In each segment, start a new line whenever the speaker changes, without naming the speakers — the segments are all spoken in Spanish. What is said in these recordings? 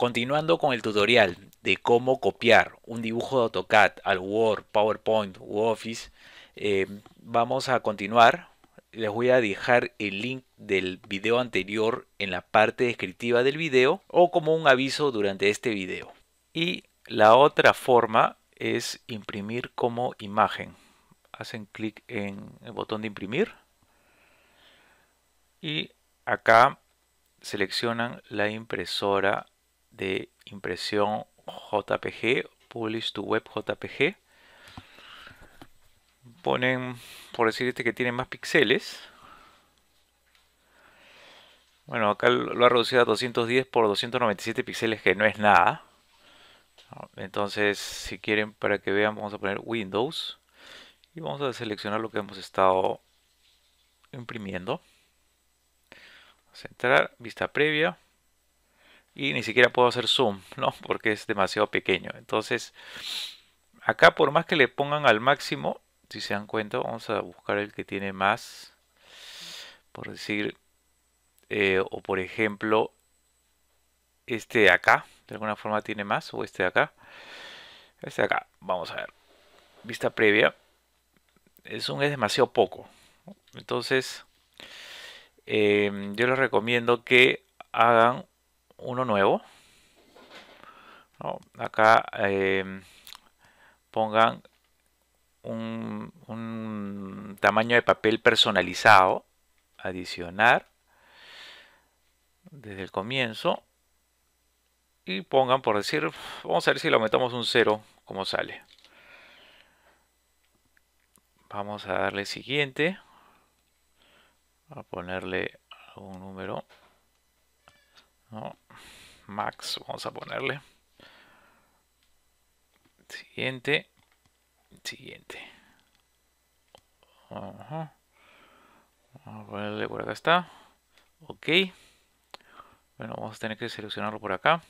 Continuando con el tutorial de cómo copiar un dibujo de AutoCAD al Word, PowerPoint u Office, eh, vamos a continuar. Les voy a dejar el link del video anterior en la parte descriptiva del video o como un aviso durante este video. Y la otra forma es imprimir como imagen. Hacen clic en el botón de imprimir y acá seleccionan la impresora de impresión JPG, Publish to Web JPG. Ponen, por decir este que tiene más píxeles. Bueno, acá lo ha reducido a 210 por 297 píxeles, que no es nada. Entonces, si quieren, para que vean, vamos a poner Windows. Y vamos a seleccionar lo que hemos estado imprimiendo. Vamos a entrar, vista previa y ni siquiera puedo hacer zoom, ¿no? Porque es demasiado pequeño. Entonces, acá por más que le pongan al máximo, si se dan cuenta, vamos a buscar el que tiene más, por decir, eh, o por ejemplo, este de acá, de alguna forma tiene más, o este de acá, este de acá, vamos a ver, vista previa, es un es demasiado poco, entonces eh, yo les recomiendo que hagan uno nuevo. Acá eh, pongan un, tamaño de papel personalizado. Adicionar desde el comienzo. Y pongan por decir, vamos a ver si le aumentamos un cero como sale. Vamos a darle siguiente. A ponerle un número max vamos a ponerle siguiente siguiente vamos a ponerle por acá está ok bueno vamos a tener que seleccionarlo por acá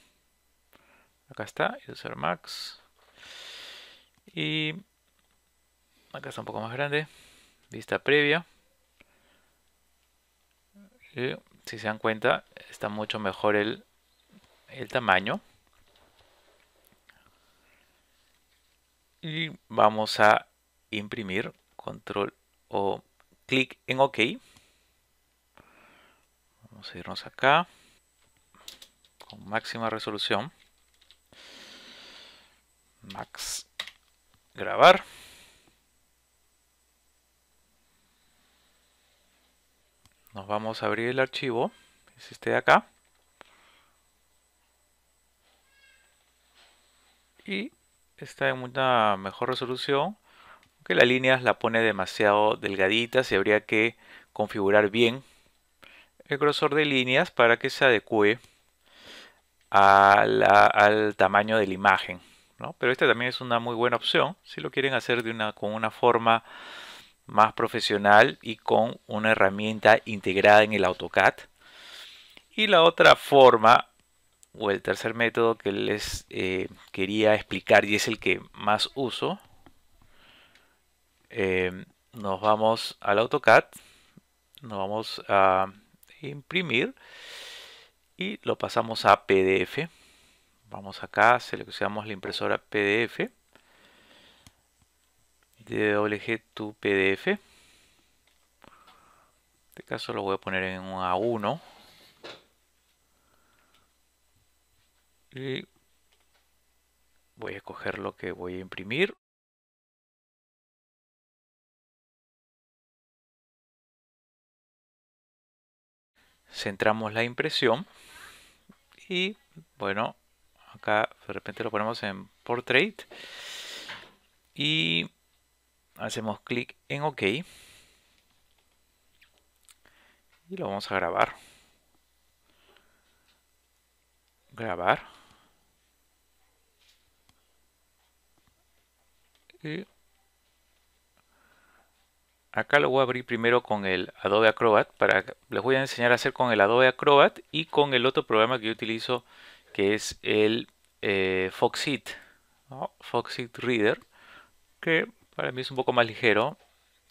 acá está user max y acá está un poco más grande vista previa y, si se dan cuenta está mucho mejor el el tamaño. Y vamos a imprimir control o clic en OK. Vamos a irnos acá con máxima resolución. Max grabar. Nos vamos a abrir el archivo. Es este de acá. y está en una mejor resolución, que las líneas la pone demasiado delgadita y habría que configurar bien el grosor de líneas para que se adecue al tamaño de la imagen. Pero esta también es una muy buena opción si lo quieren hacer de una, con una forma más profesional y con una herramienta integrada en el AutoCAD. Y la otra forma o el tercer método que les eh, quería explicar y es el que más uso, em, nos vamos al AutoCAD, nos vamos a imprimir y lo pasamos a PDF. Vamos acá, seleccionamos la impresora PDF, DWG to PDF. En este caso lo voy a poner en un A1. Y voy a escoger lo que voy a imprimir. Centramos la impresión. Y bueno, acá de repente lo ponemos en Portrait. Y hacemos clic en OK. Y lo vamos a grabar. Grabar. Acá lo voy a abrir primero con el Adobe Acrobat. Para, les voy a enseñar a hacer con el Adobe Acrobat y con el otro programa que yo utilizo que es el eh, Foxit. Foxit Reader. Que para mí es un poco más ligero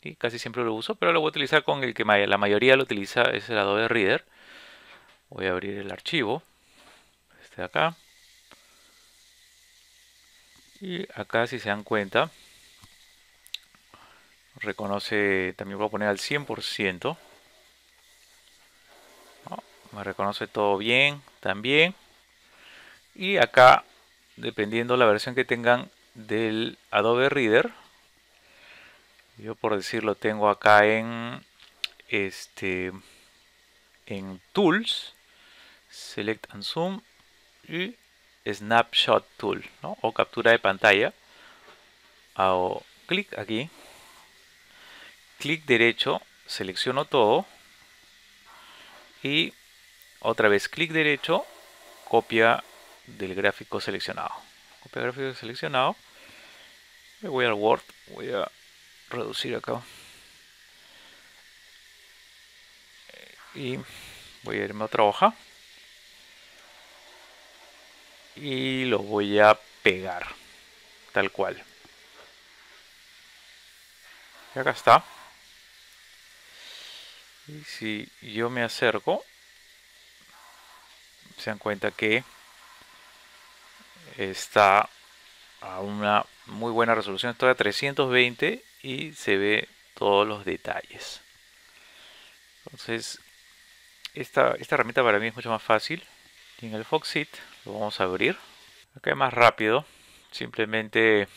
y casi siempre lo uso. Pero lo voy a utilizar con el que la mayoría lo utiliza, es el Adobe Reader. Voy a abrir el archivo. Este de acá. Y acá si se dan cuenta, reconoce, también voy a poner al 100%. me reconoce todo bien, también. Y acá, dependiendo la versión que tengan del Adobe Reader, yo por decirlo tengo acá en este en Tools, Select and Zoom y Snapshot Tool, o captura de pantalla. Hago clic aquí, clic derecho, selecciono todo y otra vez clic derecho, copia del gráfico seleccionado. Copia gráfico seleccionado. Me voy al Word, voy a reducir acá. Y voy a irme a otra hoja y lo voy a pegar tal cual y acá está y si yo me acerco se dan cuenta que está a una muy buena resolución toda a 320 y se ve todos los detalles entonces esta, esta herramienta para mí es mucho más fácil y en el Foxit lo vamos a abrir. Acá es más rápido. Simplemente,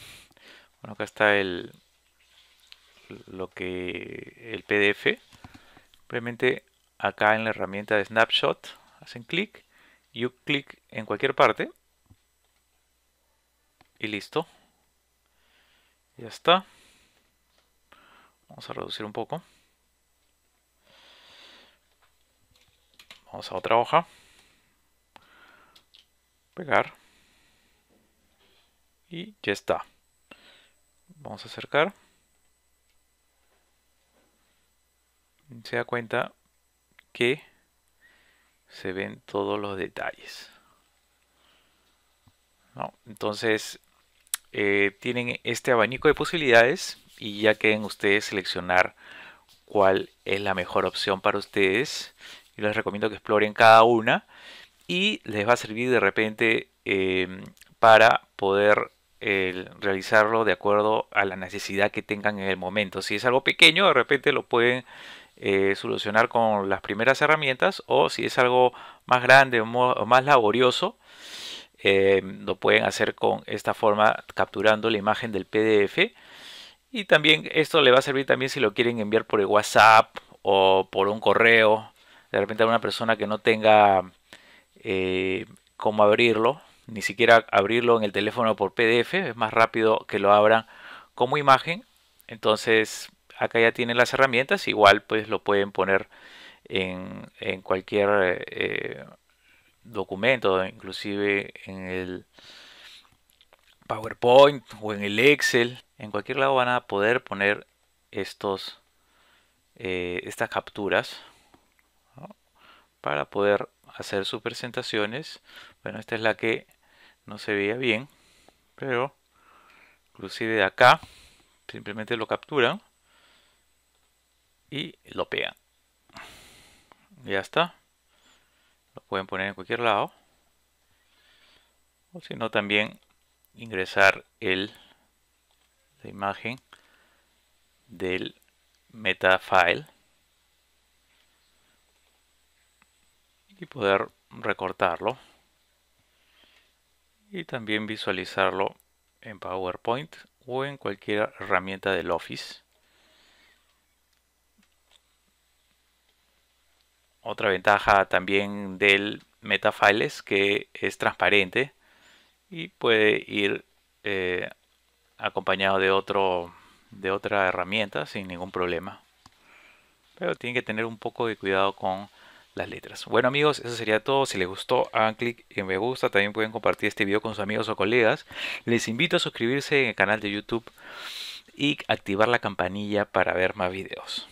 bueno, acá está el lo que el PDF. Simplemente acá en la herramienta de Snapshot hacen clic y un clic en cualquier parte y listo. Ya está. Vamos a reducir un poco. Vamos a otra hoja pegar y ya está vamos a acercar se da cuenta que se ven todos los detalles entonces eh, tienen este abanico de posibilidades y ya queden ustedes seleccionar cuál es la mejor opción para ustedes. y les recomiendo que exploren cada una y les va a servir de repente eh, para poder realizarlo de acuerdo a la necesidad que tengan en el momento. Si es algo pequeño, de repente lo pueden eh, solucionar con las primeras herramientas o si es algo más grande o, más laborioso, eh, lo pueden hacer con esta forma capturando la imagen del PDF. Y también esto le va a servir también si lo quieren enviar por el WhatsApp o por un correo. De repente a una persona que no tenga eh, cómo abrirlo, ni siquiera abrirlo en el teléfono por PDF, es más rápido que lo abran como imagen. Entonces acá ya tienen las herramientas, igual pues lo pueden poner en, cualquier eh, documento, inclusive en el PowerPoint o en el Excel, en cualquier lado van a poder poner estos, eh, estas capturas para poder hacer sus presentaciones. Bueno, esta es la que no se veía bien, pero inclusive de acá simplemente lo capturan y lo pegan. Ya está. Lo pueden poner en cualquier lado. O si no, también ingresar el, la imagen del metafile. y poder recortarlo y también visualizarlo en PowerPoint o en cualquier herramienta del Office. Otra ventaja también del metafiles es que es transparente y puede ir eh, acompañado de, otro, de otra herramienta sin ningún problema. Pero tiene que tener un poco de cuidado con las letras. Bueno amigos, eso sería todo. Si les gustó, hagan clic en me gusta. También pueden compartir este video con sus amigos o colegas. Les invito a suscribirse en el canal de YouTube y activar la campanilla para ver más videos.